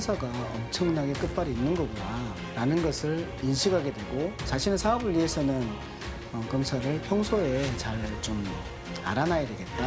회사가 엄청나게 끝발이 있는 거구나 라는 것을 인식하게 되고 자신의 사업을 위해서는 어, 검사를 평소에 잘 좀 알아놔야 되겠다.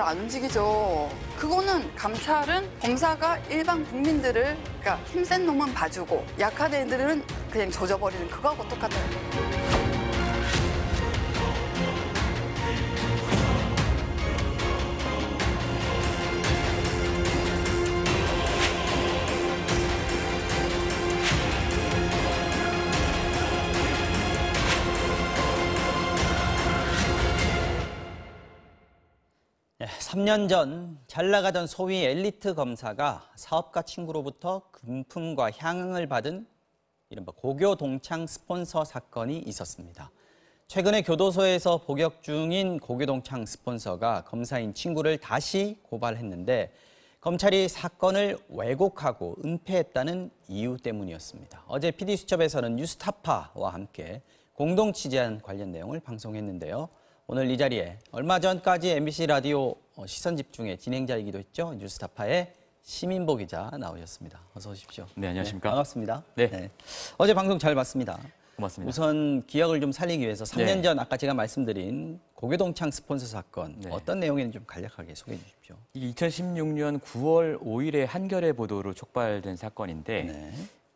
마대로안 움직이죠. 그거는 감찰은 검사가 일반 국민들을 그러니까 힘센 놈은 봐주고 약한 애들은 그냥 젖어버리는 그거하고 똑같아요 3년 전잘 나가던 소위 엘리트 검사가 사업가 친구로부터 금품과 향응을 받은 이른바 고교 동창 스폰서 사건이 있었습니다. 최근에 교도소에서 복역 중인 고교 동창 스폰서가 검사인 친구를 다시 고발했는데 검찰이 사건을 왜곡하고 은폐했다는 이유 때문이었습니다. 어제 PD수첩에서는 뉴스타파와 함께 공동 취재한 관련 내용을 방송했는데요. 오늘 이 자리에 얼마 전까지 MBC 라디오 어, 시선 집중의 진행자이기도 했죠. 뉴스타파의 시민보 기자 나오셨습니다. 어서 오십시오. 네, 안녕하십니까. 네, 반갑습니다. 네. 네. 어제 방송 잘 봤습니다. 고맙습니다. 우선 기억을 좀 살리기 위해서 3년 네. 전 아까 제가 말씀드린 고교동창 스폰서 사건 네. 어떤 내용인지 좀 간략하게 소개해 주십시오. 2016년 9월 5일에 한겨레 보도로 촉발된 사건인데 네.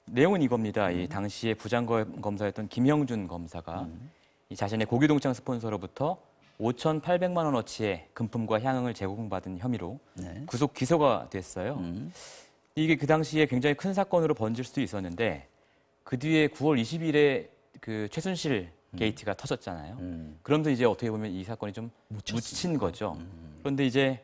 내용은 이겁니다. 음. 이 당시에 부장검사였던 김형준 검사가 음. 자신의 고기동창 스폰서로부터 5,800만 원어치의 금품과 향응을 제공받은 혐의로 네. 구속 기소가 됐어요. 음. 이게 그 당시에 굉장히 큰 사건으로 번질 수도 있었는데 그 뒤에 9월 20일에 그 최순실 음. 게이트가 터졌잖아요. 음. 그럼도 이제 어떻게 보면 이 사건이 좀 묻혔습니다. 묻힌 거죠. 음. 그런데 이제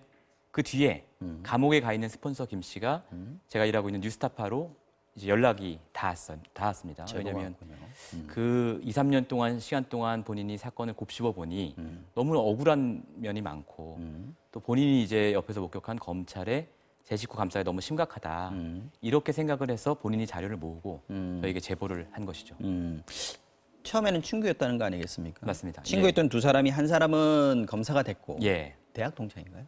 그 뒤에 음. 감옥에 가 있는 스폰서 김 씨가 제가 일하고 있는 뉴스타파로 이제 연락이 닿았습니다 왜냐하면 음. 음. 그 2, 3년 동안 시간 동안 본인이 사건을 곱씹어 보니 음. 너무 억울한 면이 많고 음. 또 본인이 이제 옆에서 목격한 검찰의 재 식구 감사에 너무 심각하다 음. 이렇게 생각을 해서 본인이 자료를 모으고 음. 저에게 제보를 한 것이죠. 처음에는 친구였다는 거 아니겠습니까? 맞습니다. 친구였던 예. 두 사람이 한 사람은 검사가 됐고 예. 대학 동창인가요?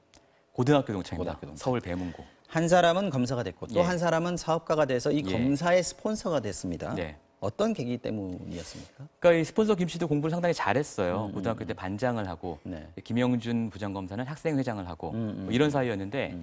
고등학교 동창입니다. 고등학교 동창. 서울 배문고. 한 사람은 검사가 됐고 또한 예. 사람은 사업가가 돼서 이 예. 검사의 스폰서가 됐습니다. 네. 어떤 계기 때문이었습니까? 그러니까 이 스폰서 김 씨도 공부를 상당히 잘했어요. 음, 음 고등학교 음. 때 반장을 하고 네. 김영준 부장검사는 학생회장을 하고 음, 음 뭐 이런 사이였는데 음.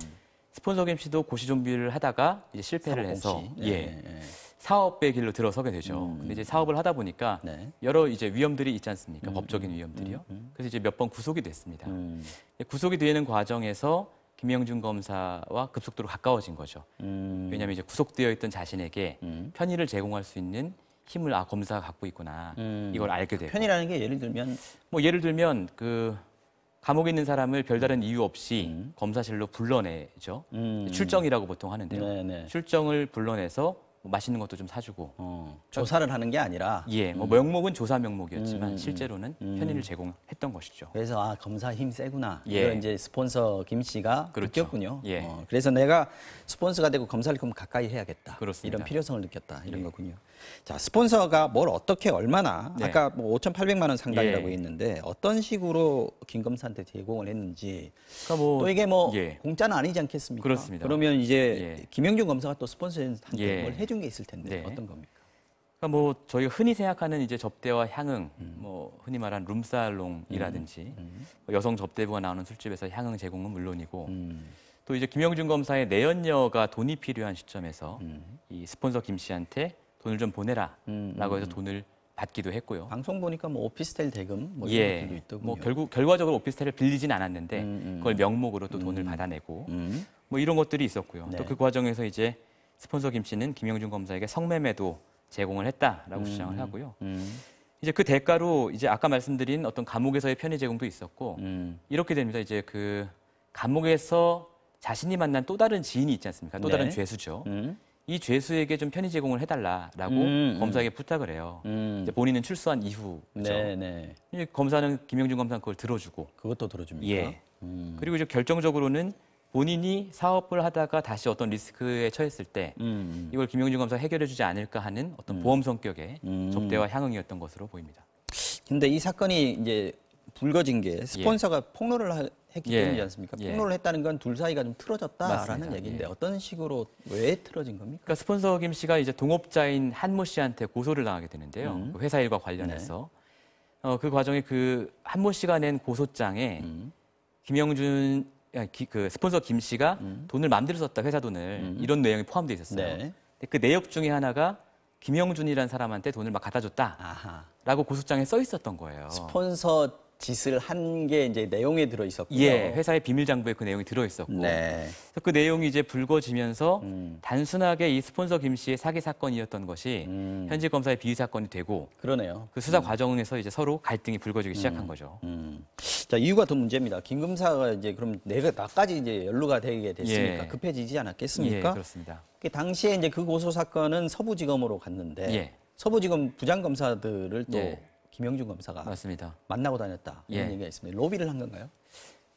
스폰서 김 씨도 고시 준비를 하다가 이제 실패를 해서 예. 네, 네. 사업의 길로 들어서게 되죠. 음. 근데 이제 사업을 하다 보니까 네. 여러 이제 위험들이 있지 않습니까? 음. 법적인 음. 위험들이요. 음. 음. 그래서 이제 몇 번 구속이 됐습니다. 음. 구속이 되는 과정에서 김영준 검사와 급속도로 가까워진 거죠. 왜냐하면 이제 구속되어 있던 자신에게 편의를 제공할 수 있는 힘을 아 검사가 갖고 있구나 이걸 알게 되고 편의라는 게 예를 들면 뭐 예를 들면 그 감옥에 있는 사람을 별다른 이유 없이 검사실로 불러내죠. 출정이라고 보통 하는데요. 네네. 네. 출정을 불러내서 뭐 맛있는 것도 좀 사주고 어. 조사를 하는 게 아니라 예, 뭐 음. 명목은 조사 명목이었지만 음, 음, 실제로는 음. 편의를 제공했던 것이죠. 그래서 아 검사 힘 세구나. 예. 이걸 이제 스폰서 김 씨가 그렇죠. 느꼈군요. 예. 어, 그래서 내가 스폰서가 되고 검사를 그럼 가까이 해야겠다. 그렇습니다. 이런 필요성을 느꼈다 이런 예. 거군요. 자 스폰서가 뭘 어떻게 얼마나 네. 아까 뭐 5,800만 원 상당이라고 예. 했는데 어떤 식으로 김 검사한테 제공을 했는지. 그러니까 뭐, 또 이게 뭐 예. 공짜는 아니지 않겠습니까? 그렇습니다. 그러면 이제 예. 김영준 검사가 또 스폰서한테 뭘 해. 해준 게 있을 텐데 네. 어떤 겁니까? 그러니까 뭐저희 흔히 생각하는 이제 접대와 향응, 음. 뭐 흔히 말한 룸살롱이라든지 음. 음. 뭐 여성 접대부가 나오는 술집에서 향응 제공은 물론이고 음. 또 이제 김영준 검사의 내연녀가 돈이 필요한 시점에서 음. 이 스폰서 김 씨한테 돈을 좀 보내라라고 음, 해서 돈을 받기도 했고요. 방송 보니까 뭐 오피스텔 대금 뭐 이런 예. 것도 있더군요. 뭐 결국 결과적으로 오피스텔을 빌리진 않았는데 그걸 명목으로 또 돈을 받아내고 뭐 이런 것들이 있었고요. 네. 또그 과정에서 이제 스폰서 김 씨는 김영준 검사에게 성매매도 제공을 했다라고 음. 주장을 하고요. 음. 이제 그 대가로 이제 아까 말씀드린 어떤 감옥에서의 편의 제공도 있었고 음. 이렇게 됩니다. 이제 그 감옥에서 자신이 만난 또 다른 지인이 있지 않습니까? 또 네. 다른 죄수죠. 음. 이 죄수에게 좀 편의 제공을 해달라라고 음, 음. 검사에게 부탁을 해요. 이제 본인은 출소한 이후 네, 네. 검사는 김영준 검사 그걸 들어주고 그것도 들어줍니다. 예. 그리고 이제 결정적으로는 본인이 사업을 하다가 다시 어떤 리스크에 처했을 때 음. 음. 이걸 김용준 검사 해결해주지 않을까 하는 어떤 음. 보험 성격의 음. 접대와 향응이었던 것으로 보입니다. 근데 이 사건이 이제 불거진 게 예. 스폰서가 예. 폭로를 하, 했기 예. 때문이지 않습니까? 예. 폭로를 했다는 건 둘 사이가 좀 틀어졌다라는 맞습니다. 얘기인데 예. 어떤 식으로 왜 틀어진 겁니까? 그러니까 스폰서 김 씨가 이제 동업자인 한모 씨한테 고소를 당하게 되는데요. 음. 그 회사 일과 관련해서 네. 어, 그 과정에 그 한모 씨가 낸 고소장에 음. 김영준 기, 그 스폰서 김 씨가 음. 돈을 마음대로 썼다 회사 돈을 음. 이런 내용이 포함되어 있었어요. 네. 그 내역 중에 하나가 김영준이라는 사람한테 돈을 막 갖다 줬다라고 고소장에 써 있었던 거예요. 스폰서 짓을 한 게 이제 내용에 들어 있었고요. 예, 회사의 비밀 장부에 그 내용이 들어 있었고. 네. 그래서 그 내용이 이제 불거지면서 음. 단순하게 이 스폰서 김 씨의 사기 사건이었던 것이 음. 현직 검사의 비위 사건이 되고 그러네요. 그 수사 음. 과정에서 이제 서로 갈등이 불거지기 시작한 음. 거죠. 음. 자, 이유가 더 문제입니다. 김 검사가 이제 그럼 내가 나까지 이제 연루가 되게 됐으니까 예. 급해지지 않았겠습니까? 예, 그렇습니다. 그 당시에 이제 그 고소 사건은 서부지검으로 갔는데 예. 서부지검 부장검사들을 또 예. 김영준 검사가 맞습니다. 만나고 다녔다 이런 예. 얘기가 있습니다. 로비를 한 건가요?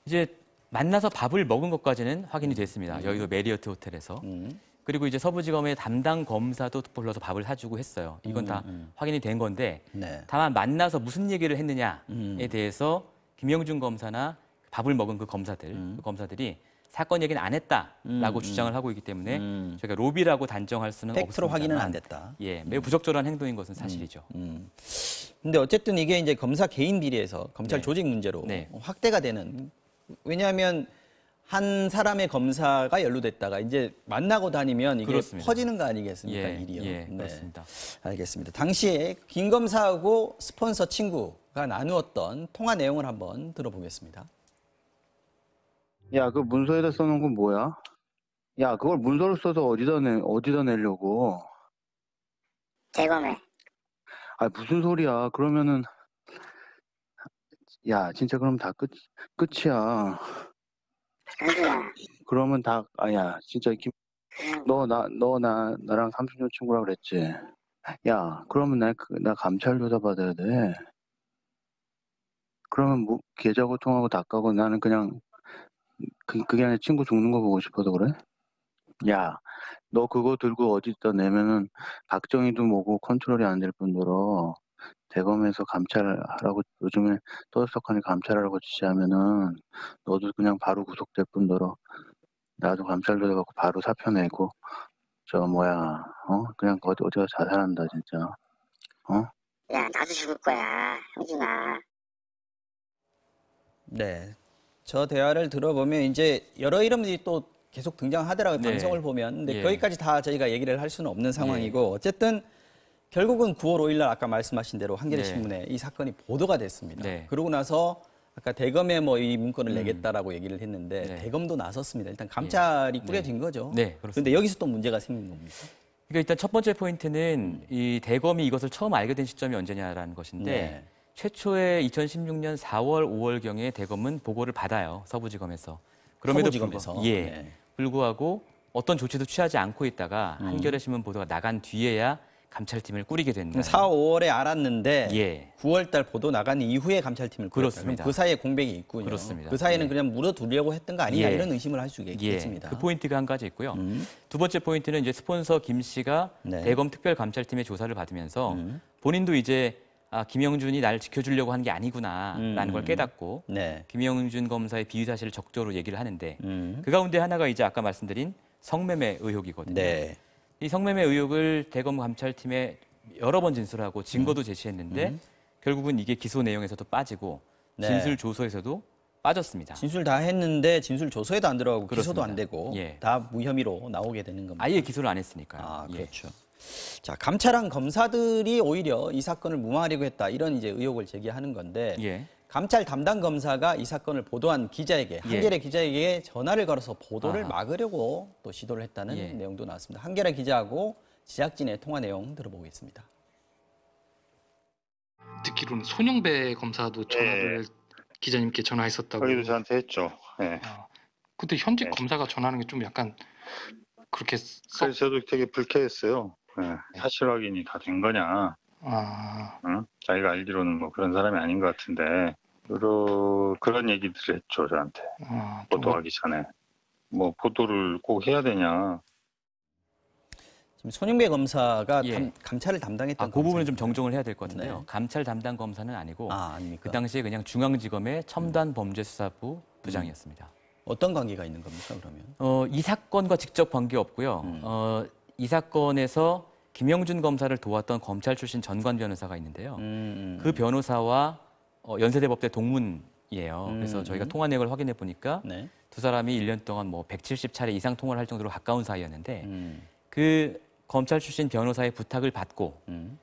이제 만나서 밥을 먹은 것까지는 확인이 됐습니다. 음. 여기도 메리어트 호텔에서. 음. 그리고 이제 서부지검의 담당 검사도 불러서 밥을 사주고 했어요. 이건 음, 다 음, 음. 확인이 된 건데 네. 다만 만나서 무슨 얘기를 했느냐에 음. 대해서 김영준 검사나 밥을 먹은 그 검사들, 그 검사들이 사건 얘기는 안 했다라고 음, 음, 주장을 하고 있기 때문에 음. 저희가 로비라고 단정할 수는 없습니다만, 확인은 안 됐다. 예, 매우 음. 부적절한 행동인 것은 사실이죠. 그런데 음, 어쨌든 이게 이제 검사 개인 비리에서 검찰 네. 조직 문제로 네. 확대가 되는 왜냐하면 한 사람의 검사가 연루됐다가 이제 만나고 다니면 이게 그렇습니다. 퍼지는 거 아니겠습니까 예, 일이요. 예, 네. 그렇습니다. 알겠습니다. 당시에 김 검사하고 스폰서 친구가 나누었던 통화 내용을 한번 들어보겠습니다. 야, 그 문서에다 써놓은 건 뭐야? 야, 그걸 문서로 써서 어디다 내, 어디다 내려고? 재검해 아, 무슨 소리야. 그러면은, 야, 진짜 그럼 다 끝, 끝이야. 아니야. 그러면 다, 아, 야, 진짜 김, 너, 나, 너, 나, 나랑 30년 친구라 그랬지? 야, 그러면 나, 그, 나 감찰 조사 받아야 돼. 그러면 뭐, 계좌 고통하고 다 까고 나는 그냥 그, 그게 아니라 친구 죽는 거 보고 싶어서 그래? 야, 너 그거 들고 어디다 내면은 박정희도 뭐고 컨트롤이 안 될 뿐더러 대검에서 감찰하라고 요즘에 떠들썩하니 감찰하라고 지시하면은 너도 그냥 바로 구속될 뿐더러 나도 감찰도 갖고 바로 사표 내고 저 뭐야 어 그냥 어디 어디가 자살한다 진짜 어? 야 나도 죽을 거야 형진아네 저 대화를 들어보면 이제 여러 이름들이 또 계속 등장하더라고요. 네. 방송을 보면. 근데 예. 거기까지 다 저희가 얘기를 할 수는 없는 예. 상황이고 예. 어쨌든 결국은 9월 5일 날 아까 말씀하신 대로 한겨레 네. 신문에 네. 이 사건이 보도가 됐습니다. 네. 그러고 나서 아까 대검에 뭐 이 문건을 음. 내겠다라고 얘기를 했는데 네. 대검도 나섰습니다. 일단 예. 감찰이 네. 꾸려진 거죠. 네, 그 그런데 여기서 또 문제가 생긴 겁니다 그러니까 일단 첫 번째 포인트는 이 대검이 이것을 처음 알게 된 시점이 언제냐라는 것인데 네. 최초의 2016년 4월, 5월경에 대검은 보고를 받아요. 서부지검에서. 그럼에도 서부지검에서. 불구, 예, 네. 불구하고 어떤 조치도 취하지 않고 있다가 음. 한겨레신문 보도가 나간 뒤에야 감찰팀을 꾸리게 된다. 4, 5월에 알았는데 예. 9월달 보도 나간 이후에 감찰팀을 꾸렸습니다그 사이에 공백이 있군요. 그렇습니다. 그 사이에는 예. 그냥 물어두려고 했던 거 아니냐 예. 이런 의심을 할수 예. 있겠습니다. 그 포인트가 한 가지 있고요. 음. 두 번째 포인트는 이제 스폰서 김 씨가 네. 대검 특별 감찰팀의 조사를 받으면서 음. 본인도 이제 아, 김영준이 날 지켜주려고 한 게 아니구나라는 음. 걸 음, 음. 깨닫고 네. 김영준 검사의 비위 사실을 적절로 얘기를 하는데 음. 그 가운데 하나가 이제 아까 말씀드린 성매매 의혹이거든요. 네. 이 성매매 의혹을 대검 감찰팀에 여러 번 진술하고 증거도 음. 제시했는데 음. 결국은 이게 기소 내용에서도 빠지고 네. 진술 조서에서도 빠졌습니다. 진술 다 했는데 진술 조서에도 안 들어가고 그렇습니다. 기소도 안 되고 예. 다 무혐의로 나오게 되는 겁니다. 아예 기소를 안 했으니까요. 아, 예. 그렇죠. 예. 자, 감찰한 검사들이 오히려 이 사건을 무마하려고 했다 이런 이제 의혹을 제기하는 건데 예. 감찰 담당 검사가 이 사건을 보도한 기자에게 예. 한겨레 예. 기자에게 전화를 걸어서 보도를 아하. 막으려고 또 시도를 했다는 예. 내용도 나왔습니다. 한겨레 기자하고 지작진의 통화 내용 들어보겠습니다. 듣기로는 손영배 검사도 예. 전화를 기자님께 전화했었다고. 거기도 저한테 했죠. 네. 근데 현직 검사가 전화하는 게 좀 약간 그렇게. 써... 그래서 저도 되게 불쾌했어요. 네, 네. 사실 확인이 다 된 거냐. 아. 응? 자기가 알기로는 뭐 그런 사람이 아닌 것 같은데, 그러, 그런 얘기들을 했죠, 저한테. 아, 뭐? 보도하기 전에. 뭐, 보도를 꼭 해야 되냐. 지금 손영배 검사가 예. 감, 감찰을 담당했던 아, 그 부분은 좀 정정을 해야 될 것 같은데요. 네. 감찰 담당 검사는 아니고 아, 그 당시에 그냥 중앙지검의 첨단 음. 범죄수사부 음. 부장이었습니다. 어떤 관계가 있는 겁니까 그러면? 어, 이 사건과 직접 관계 없고요. 음. 어, 이 사건에서 김영준 검사를 도왔던 검찰 출신 전관 변호사가 있는데요. 음. 음. 그 변호사와 어, 연세대법대 동문이에요. 음. 그래서 저희가 음. 통화 내역을 확인해 보니까 네. 두 사람이 1년 동안 뭐 170차례 이상 통화를 할 정도로 가까운 사이였는데 음. 그 검찰 출신 변호사의 부탁을 받고 음.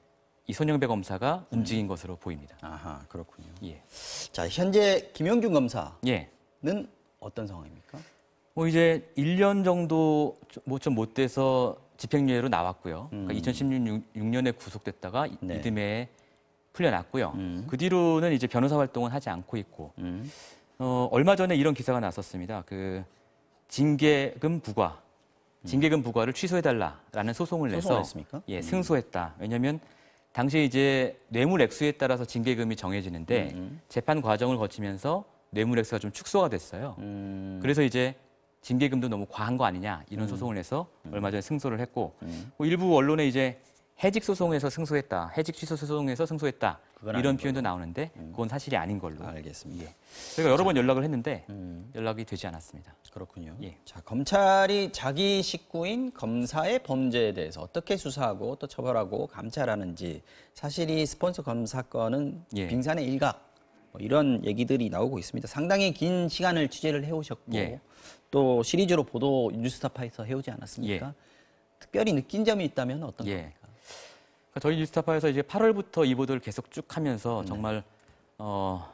이 손영배 검사가 움직인 것으로 보입니다. 아하 그렇군요. 예. 자 현재 김영준 검사는 예. 어떤 상황입니까? 뭐 이제 1년 정도 뭐좀못 돼서 집행유예로 나왔고요. 그러니까 음. 그러니까 2016년에 구속됐다가 네. 이듬해 풀려났고요. 음. 그 뒤로는 이제 변호사 활동은 하지 않고 있고 음. 어, 얼마 전에 이런 기사가 났었습니다. 그 징계금 부과, 음. 징계금 부과를 취소해달라라는 소송을 내서 했습니까? 예 음. 승소했다. 왜냐하면 당시 이제 뇌물 액수에 따라서 징계금이 정해지는데 음. 재판 과정을 거치면서 뇌물 액수가 좀 축소가 됐어요. 그래서 이제 징계금도 너무 과한 거 아니냐 이런 음. 소송을 해서 음. 얼마 전에 승소를 했고 음. 뭐 일부 언론에 이제 해직 소송에서 승소했다, 해직 취소 소송에서 승소했다 이런 표현도 나오는데 그건 사실이 아닌 걸로. 알겠습니다. 예. 저가 그러니까 여러 자, 번 연락을 했는데 음. 연락이 되지 않았습니다. 그렇군요. 예. 자 검찰이 자기 식구인 검사의 범죄에 대해서 어떻게 수사하고 또 처벌하고 감찰하는지 사실 이 스폰서 검사건은 예. 빙산의 일각 뭐 이런 얘기들이 나오고 있습니다. 상당히 긴 시간을 취재를 해오셨고 예. 또 시리즈로 보도 뉴스타파에서 해오지 않았습니까? 예. 특별히 느낀 점이 있다면 어떤 예. 겁니까? 그러니까 저희 뉴스타파에서 이제 8월부터 이 보도를 계속 쭉 하면서 네. 정말 어,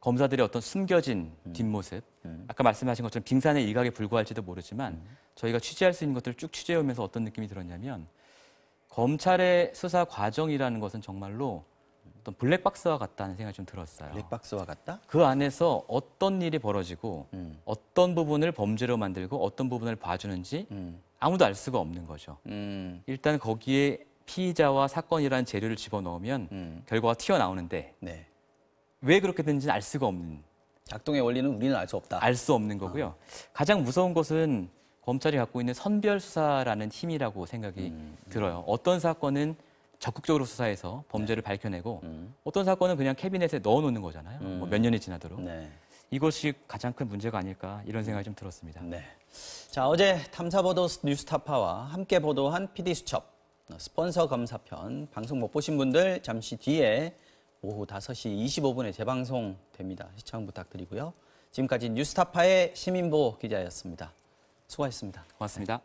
검사들의 어떤 숨겨진 음. 뒷모습, 음. 아까 말씀하신 것처럼 빙산의 일각에 불과할지도 모르지만 음. 저희가 취재할 수 있는 것들을 쭉 취재해오면서 어떤 느낌이 들었냐면 검찰의 수사 과정이라는 것은 정말로 어떤 블랙박스와 같다는 생각이 좀 들었어요. 블랙박스와 같다? 그 안에서 어떤 일이 벌어지고 음. 어떤 부분을 범죄로 만들고 어떤 부분을 봐주는지 음. 아무도 알 수가 없는 거죠. 음. 일단 거기에 피의자와 사건이라는 재료를 집어넣으면 음. 결과가 튀어나오는데 네. 왜 그렇게 됐는지는알 수가 없는. 작동의 원리는 우리는 알 수 없다. 알 수 없는 거고요. 아. 가장 무서운 것은 검찰이 갖고 있는 선별 수사라는 힘이라고 생각이 음. 들어요. 어떤 사건은 적극적으로 수사해서 범죄를 네. 밝혀내고 음. 어떤 사건은 그냥 캐비넷에 넣어놓는 거잖아요. 뭐 음. 뭐몇 년이 지나도록. 네. 이것이 가장 큰 문제가 아닐까 이런 생각이 좀 들었습니다. 네. 자, 어제 탐사보도 뉴스타파와 함께 보도한 PD수첩 스폰서 검사편 방송 못 보신 분들 잠시 뒤에 오후 5시 25분에 재방송됩니다. 시청 부탁드리고요. 지금까지 뉴스타파의 시민보 기자였습니다. 수고하셨습니다. 고맙습니다.